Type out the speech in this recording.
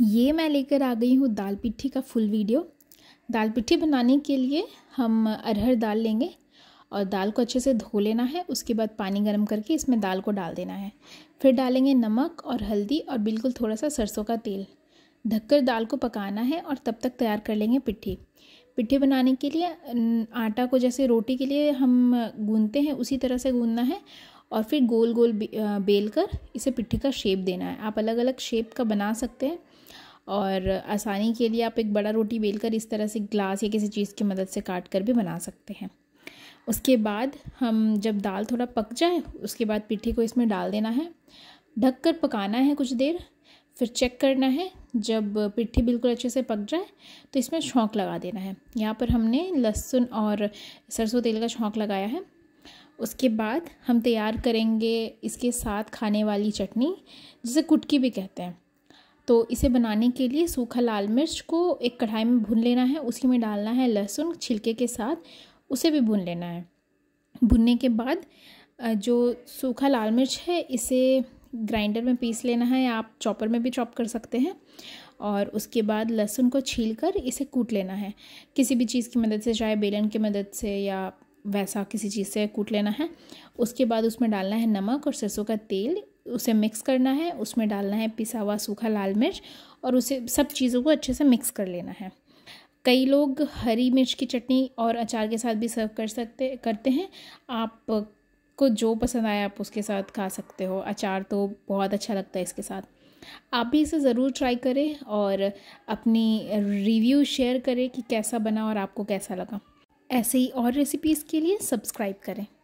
ये मैं लेकर आ गई हूँ दाल पिट्ठी का फुल वीडियो दाल पिट्ठी बनाने के लिए हम अरहर दाल लेंगे और दाल को अच्छे से धो लेना है उसके बाद पानी गर्म करके इसमें दाल को डाल देना है फिर डालेंगे नमक और हल्दी और बिल्कुल थोड़ा सा सरसों का तेल ढककर दाल को पकाना है और तब तक तैयार कर लेंगे पिट्ठी पिट्ठी बनाने के लिए आटा को जैसे रोटी के लिए हम गूंदते हैं उसी तरह से गूंदना है और फिर गोल गोल बेल कर इसे पिट्ठी का शेप देना है आप अलग अलग शेप का बना सकते हैं और आसानी के लिए आप एक बड़ा रोटी बेलकर इस तरह से ग्लास या किसी चीज़ की मदद से काट कर भी बना सकते हैं उसके बाद हम जब दाल थोड़ा पक जाए उसके बाद पिट्ठी को इसमें डाल देना है ढक कर पकाना है कुछ देर फिर चेक करना है जब पिट्ठी बिल्कुल अच्छे से पक जाए तो इसमें छोंक लगा देना है यहाँ पर हमने लहसुन और सरसों तेल का छोंक लगाया है उसके बाद हम तैयार करेंगे इसके साथ खाने वाली चटनी जिसे कुटकी भी कहते हैं तो इसे बनाने के लिए सूखा लाल मिर्च को एक कढ़ाई में भून लेना है उसी में डालना है लहसुन छिलके के साथ उसे भी भून लेना है भुनने के बाद जो सूखा लाल मिर्च है इसे ग्राइंडर में पीस लेना है आप चॉपर में भी चॉप कर सकते हैं और उसके बाद लहसुन को छील कर इसे कूट लेना है किसी भी चीज़ की मदद से चाहे बेलन की मदद से या वैसा किसी चीज़ से कूट लेना है उसके बाद उसमें डालना है नमक और सरसों का तेल उसे मिक्स करना है उसमें डालना है पिसा हुआ सूखा लाल मिर्च और उसे सब चीज़ों को अच्छे से मिक्स कर लेना है कई लोग हरी मिर्च की चटनी और अचार के साथ भी सर्व कर सकते करते हैं आप को जो पसंद आए आप उसके साथ खा सकते हो अचार तो बहुत अच्छा लगता है इसके साथ आप भी इसे ज़रूर ट्राई करें और अपनी रिव्यू शेयर करें कि कैसा बना और आपको कैसा लगा ऐसे ही और रेसिपीज़ के लिए सब्सक्राइब करें